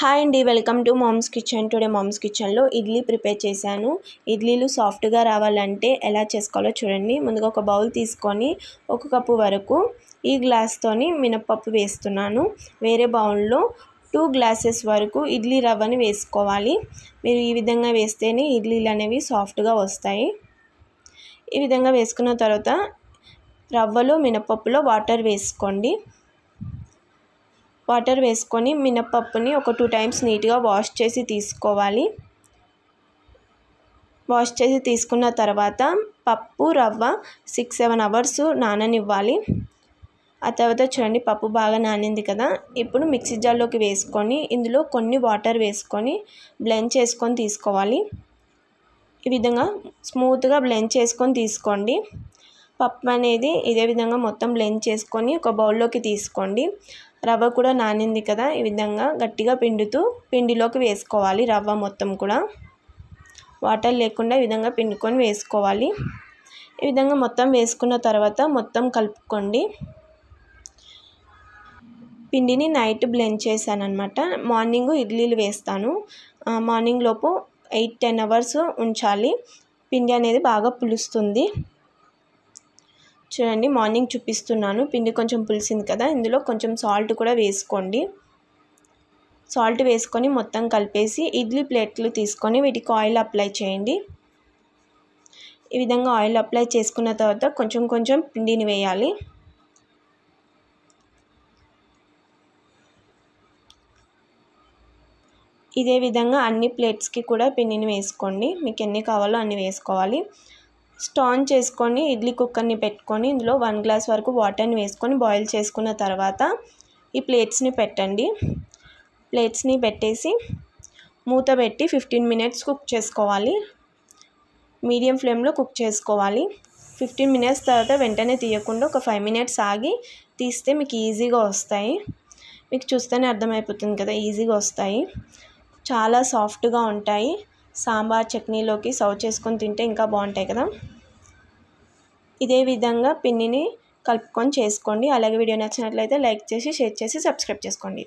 hi అండి welcome to mom's kitchen today mom's కిచెన్లో idli prepare చేశాను ఇడ్లీలు సాఫ్ట్గా రావాలంటే ఎలా చేసుకోవాలో చూడండి ముందుగా ఒక బౌల్ తీసుకొని ఒక కప్పు వరకు ఈ గ్లాస్తోని మినప్పప్పు వేస్తున్నాను వేరే బౌల్లో టూ గ్లాసెస్ వరకు ఇడ్లీ రవ్వని వేసుకోవాలి మీరు ఈ విధంగా వేస్తేనే ఇడ్లీలు అనేవి సాఫ్ట్గా వస్తాయి ఈ విధంగా వేసుకున్న తర్వాత రవ్వలో మినపప్పులో వాటర్ వేసుకోండి వాటర్ వేసుకొని మినప్పప్పుని ఒక టూ టైమ్స్ నీట్గా వాష్ చేసి తీసుకోవాలి వాష్ చేసి తీసుకున్న తర్వాత పప్పు రవ్వ సిక్స్ సెవెన్ అవర్స్ నాననివ్వాలి ఆ తర్వాత చూడండి పప్పు బాగా నానింది కదా ఇప్పుడు మిక్సీ జార్లోకి వేసుకొని ఇందులో కొన్ని వాటర్ వేసుకొని బ్లెండ్ చేసుకొని తీసుకోవాలి ఈ విధంగా స్మూత్గా బ్లెండ్ చేసుకొని తీసుకోండి పప్పు అనేది ఇదే విధంగా మొత్తం బ్లెండ్ చేసుకొని ఒక బౌల్లోకి తీసుకోండి రవ్వ కూడా నానింది కదా ఈ విధంగా గట్టిగా పిండుతూ పిండిలోకి వేసుకోవాలి రవ్వ మొత్తం కూడా వాటర్ లేకుండా ఈ విధంగా పిండుకొని వేసుకోవాలి ఈ విధంగా మొత్తం వేసుకున్న తర్వాత మొత్తం కలుపుకోండి పిండిని నైట్ బ్లెండ్ చేశాను అనమాట మార్నింగ్ ఇడ్లీలు వేస్తాను మార్నింగ్ లోపు ఎయిట్ టెన్ అవర్స్ ఉంచాలి పిండి అనేది బాగా పులుస్తుంది చూడండి మార్నింగ్ చూపిస్తున్నాను పిండి కొంచెం పులిసింది కదా ఇందులో కొంచెం సాల్ట్ కూడా వేసుకోండి సాల్ట్ వేసుకొని మొత్తం కలిపేసి ఇడ్లీ ప్లేట్లు తీసుకొని వీటికి ఆయిల్ అప్లై చేయండి ఈ విధంగా ఆయిల్ అప్లై చేసుకున్న తర్వాత కొంచెం కొంచెం పిండిని వేయాలి ఇదే విధంగా అన్ని ప్లేట్స్కి కూడా పిండిని వేసుకోండి మీకు ఎన్ని కావాలో అన్ని వేసుకోవాలి స్టాన్ చేసుకొని ఇడ్లీ కుక్కర్ని పెట్టుకొని ఇందులో వన్ గ్లాస్ వరకు వాటర్ని వేసుకొని బాయిల్ చేసుకున్న తర్వాత ఈ ప్లేట్స్ని పెట్టండి ప్లేట్స్ని పెట్టేసి మూత పెట్టి ఫిఫ్టీన్ మినిట్స్ కుక్ చేసుకోవాలి మీడియం ఫ్లేమ్లో కుక్ చేసుకోవాలి ఫిఫ్టీన్ మినిట్స్ తర్వాత వెంటనే తీయకుండా ఒక ఫైవ్ మినిట్స్ ఆగి తీస్తే మీకు ఈజీగా వస్తాయి మీకు చూస్తేనే అర్థమైపోతుంది కదా ఈజీగా వస్తాయి చాలా సాఫ్ట్గా ఉంటాయి సాంబార్ చట్నీలోకి సర్వ్ చేసుకొని తింటే ఇంకా బాగుంటాయి కదా ఇదే విధంగా పిన్నిని కలుపుకొని చేసుకోండి అలాగే వీడియో నచ్చినట్లయితే లైక్ చేసి షేర్ చేసి సబ్స్క్రైబ్ చేసుకోండి